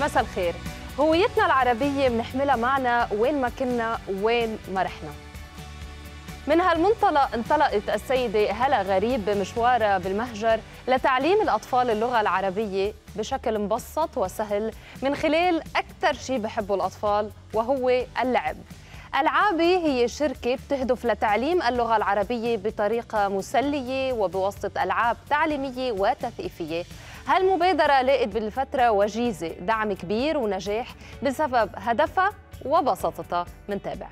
مساء الخير هويتنا العربية بنحملها معنا وين ما كنا وين ما رحنا من هالمنطلق انطلقت السيدة هلا غريب بمشوارها بالمهجر لتعليم الأطفال اللغة العربية بشكل مبسط وسهل من خلال أكثر شيء بحبه الأطفال وهو اللعب ألعابي هي شركة بتهدف لتعليم اللغة العربية بطريقة مسلية وبواسطة ألعاب تعليمية وتثقيفية هالمبادرة لقت بالفترة وجيزة دعم كبير ونجاح بسبب هدفها وبساطتها منتابع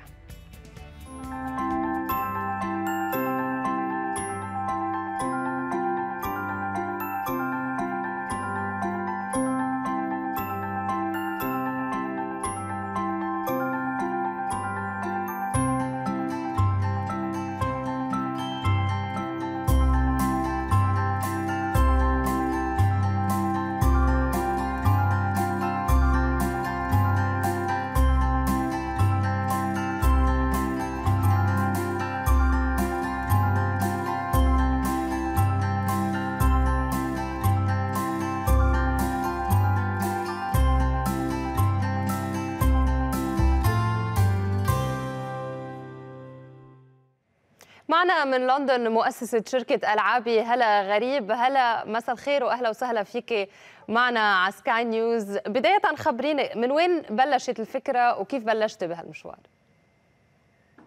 معنا من لندن مؤسسة شركة ألعابي هلا غريب هلا مساء الخير وأهلا وسهلا فيك معنا على سكاي نيوز بداية خبرينا من وين بلشت الفكرة وكيف بلشت بهالمشوار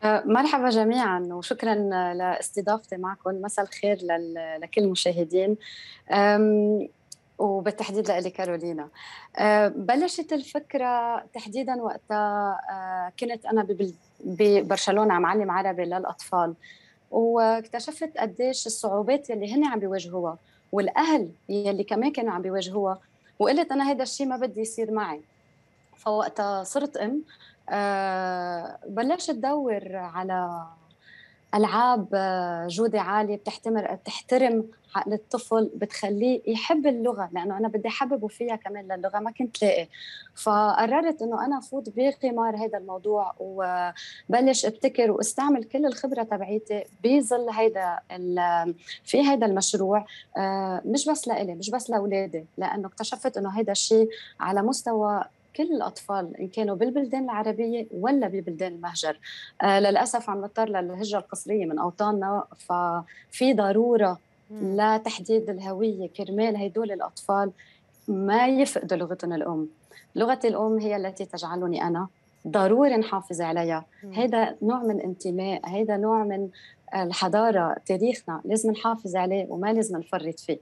أه، مرحبا جميعا وشكرا لاستضافتي معكم مساء الخير لكل المشاهدين وبالتحديد لإلي كارولينا أه، بلشت الفكرة تحديدا وقتها أه، كنت أنا ببرشلونة عم علم عربي للأطفال واكتشفت قديش الصعوبات اللي هن عم بيواجهوها والاهل يلي كمان كانوا عم بيواجهوها وقلت انا هذا الشيء ما بدي يصير معي فوقتها صرت ام آه، بلشت ادور على العاب آه، جوده عاليه بتحتمر بتحترم عقل الطفل بتخليه يحب اللغه لانه انا بدي احببه فيها كمان للغه ما كنت لاقي فقررت انه انا افوت بقمار هذا الموضوع وبلش ابتكر واستعمل كل الخبره تبعيتي بظل هيدا في هذا المشروع آه، مش بس لإلي مش بس لاولادي لانه اكتشفت انه هذا الشيء على مستوى كل الأطفال إن كانوا بالبلدان العربية ولا ببلدان المهجر آه للأسف عم نضطر للهجرة القصرية من أوطاننا ففي ضرورة لتحديد الهوية كرمال هدول الأطفال ما يفقدوا لغتهم الأم لغتي الأم هي التي تجعلني أنا ضروري نحافظ عليها هذا نوع من انتماء هذا نوع من الحضارة تاريخنا لازم نحافظ عليه وما لازم نفرط فيه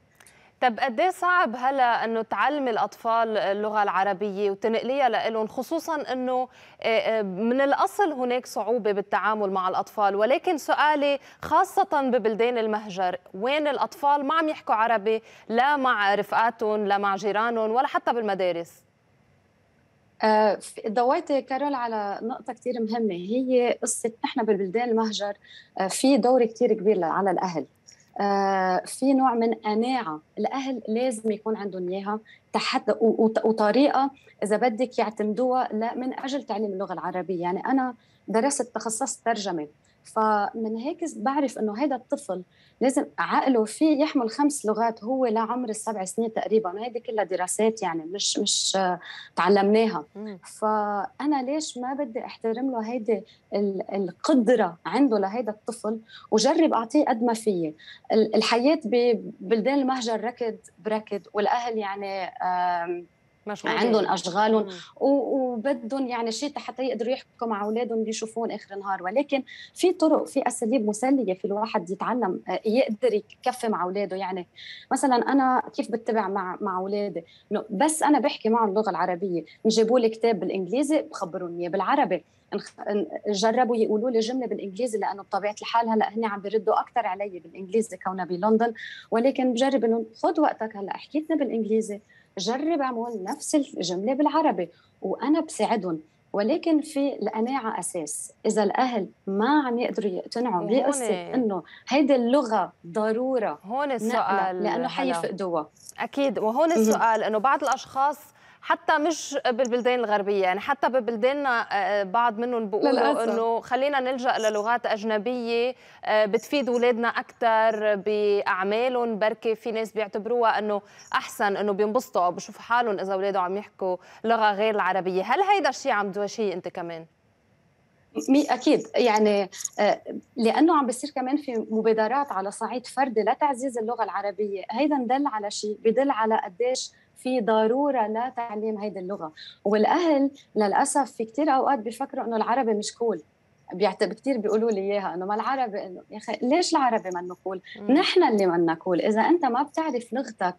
طب قد ايه صعب هلا انه تعلمي الاطفال اللغه العربيه وتنقليها لهم خصوصا انه آه، آه، من الاصل هناك صعوبه بالتعامل مع الاطفال ولكن سؤالي خاصه ببلدان المهجر وين الاطفال ما عم يحكوا عربي لا مع رفقاتهم لا مع جيرانهم ولا حتى بالمدارس ضويتي آه، كارول على نقطة كثير مهمة هي قصة نحن بالبلدان المهجر في دور كثير كبير على الأهل آه، في نوع من قناعه الاهل لازم يكون عندهم اياها تحت وطريقه اذا بدك يعتمدوها من اجل تعليم اللغه العربيه يعني انا درست تخصصت ترجمه فمن هيك بعرف انه هذا الطفل لازم عقله فيه يحمل خمس لغات هو لعمر السبع سنين تقريبا وهيدي كلها دراسات يعني مش مش تعلمناها فانا ليش ما بدي احترم له هيدي القدره عنده لهيدا الطفل وجرب اعطيه قد ما فيي الحياه ببلدان المهجر ركض بركض والاهل يعني مشغولين. عندهم اشغالهم وبدهم يعني شيء حتى يقدروا يحكوا مع اولادهم بيشوفون اخر النهار ولكن في طرق في اساليب مسليه في الواحد يتعلم يقدر يكفي مع اولاده يعني مثلا انا كيف بتبع مع مع اولادي انه بس انا بحكي معهم اللغه العربيه نجيبوا لي كتاب بالانجليزي بخبرهم اياه بالعربي جربوا يقولوا لي جمله بالانجليزي لانه بطبيعه الحال هلا هن عم بيردوا اكثر علي بالانجليزي كونها بلندن ولكن بجرب انه خذ وقتك هلا حكيتنا بالانجليزي جرب اعمل نفس الجمله بالعربي وانا بساعدهم ولكن في القناعه اساس اذا الاهل ما عم يقدروا يقتنعوا إيه، بقصه انه هيدي اللغه ضروره هون السؤال لانه حيفقدوها اكيد وهون السؤال انه بعض الاشخاص حتى مش بالبلدان الغربيه يعني حتى ببلداننا آه، بعض منهم بيقولوا انه خلينا نلجا للغات اجنبيه آه، بتفيد اولادنا اكثر باعمالهم بركي في ناس بيعتبروها انه احسن انه بينبسطوا او بشوفوا حالهم اذا اولادهم عم يحكوا لغه غير العربيه هل هيدا الشيء عم تواجهيه انت كمان اكيد يعني آه، لانه عم بيصير كمان في مبادرات على صعيد فردي لتعزيز اللغه العربيه هيدا ندل على شيء بدل على قديش في ضروره لتعليم هيدي اللغه والاهل للاسف في كثير اوقات بيفكروا انه العربي مش كول بيعتب كثير بيقولوا لي اياها انه ما العربي انه يا اخي ليش العربي ما كول؟ نحن اللي ما كول، اذا انت ما بتعرف لغتك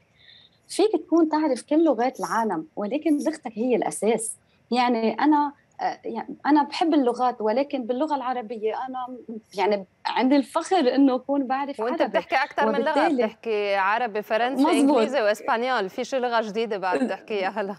فيك تكون تعرف كل لغات العالم ولكن لغتك هي الاساس، يعني انا آه، يعني انا بحب اللغات ولكن باللغه العربيه انا يعني عندي الفخر انه اكون بعرف وانت عربي بتحكي اكثر من لغه بتحكي عربي فرنسي مزبوط. انجليزي واسبانيول في شي لغه جديده بعد تحكيها هلا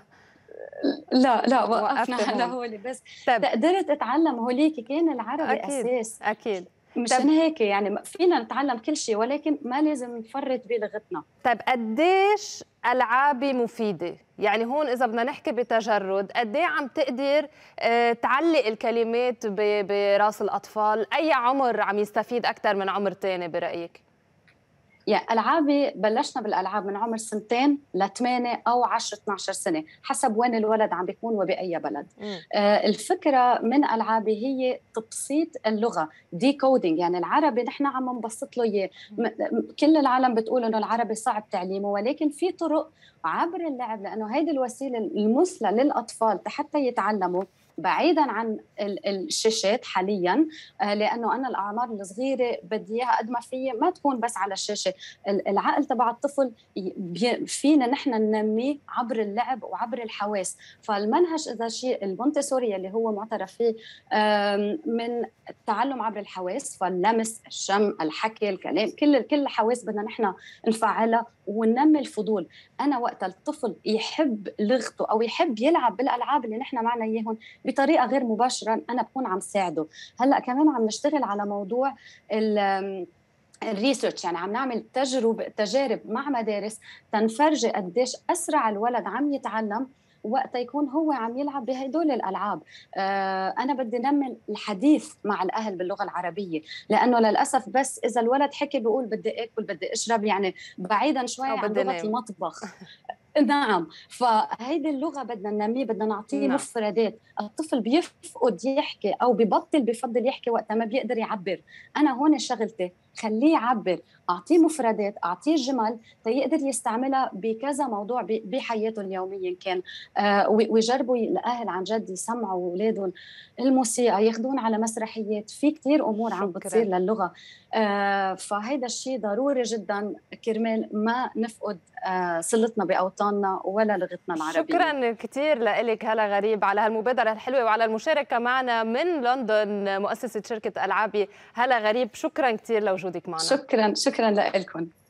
لا لا وقفنا على هولي بس طب. قدرت اتعلم هوليك كان العربي أكيد. اساس اكيد مشان طيب. هيك يعني فينا نتعلم كل شيء ولكن ما لازم نفرط بلغتنا طيب قديش ألعابة مفيدة يعني هون إذا بدنا نحكي بتجرد قد إيه عم تقدر آه، تعلق الكلمات براس الأطفال أي عمر عم يستفيد أكثر من عمر تاني برأيك؟ يعني العابي بلشنا بالالعاب من عمر سنتين لثمانية او 10 12 سنه حسب وين الولد عم بيكون وباي بلد آه الفكره من العابي هي تبسيط اللغه ديكودينج يعني العربي نحن عم نبسط له اياه كل العالم بتقول انه العربي صعب تعليمه ولكن في طرق عبر اللعب لانه هيدي الوسيله المثلى للاطفال حتى يتعلموا بعيدا عن الشاشات حاليا آه، لانه انا الاعمار الصغيره بدي اياها قد ما في ما تكون بس على الشاشه العقل تبع الطفل فينا نحن ننميه عبر اللعب وعبر الحواس فالمنهج اذا شيء المونتسوري اللي هو معترف فيه من التعلم عبر الحواس فاللمس الشم الحكي الكلام كل كل الحواس بدنا نحن نفعلها وننمي الفضول انا وقت الطفل يحب لغته او يحب يلعب بالالعاب اللي نحن معنا اياهم بطريقه غير مباشره انا بكون عم ساعده هلا كمان عم نشتغل على موضوع ال الريسيرش يعني عم نعمل تجربة تجارب مع مدارس تنفرجي قديش أسرع الولد عم يتعلم وقت يكون هو عم يلعب بهدول الالعاب آه، انا بدي نمي الحديث مع الاهل باللغه العربيه لانه للاسف بس اذا الولد حكي بيقول بدي اكل بدي اشرب يعني بعيدا شوي عن لغه المطبخ نعم فهيدي اللغه بدنا ننميه بدنا نعطيه نعم. مفردات الطفل بيفقد يحكي او ببطل بفضل يحكي وقتها ما بيقدر يعبر انا هون شغلتي خليه يعبر اعطيه مفردات اعطيه جمل تيقدر يستعملها بكذا موضوع بحياته اليوميه كان آه ويجربوا الاهل عن جد يسمعوا اولادهم الموسيقى ياخذون على مسرحيات في كثير امور عم بتصير للغه آه فهيدا الشيء ضروري جدا كرمال ما نفقد آه صلتنا باوطاننا ولا لغتنا العربيه شكرا كثير لك هلا غريب على هالمبادره الحلوه وعلى المشاركه معنا من لندن مؤسسه شركه العابي هلا غريب شكرا كثير لوجودك لوجودك معنا شكرا شكرا لكم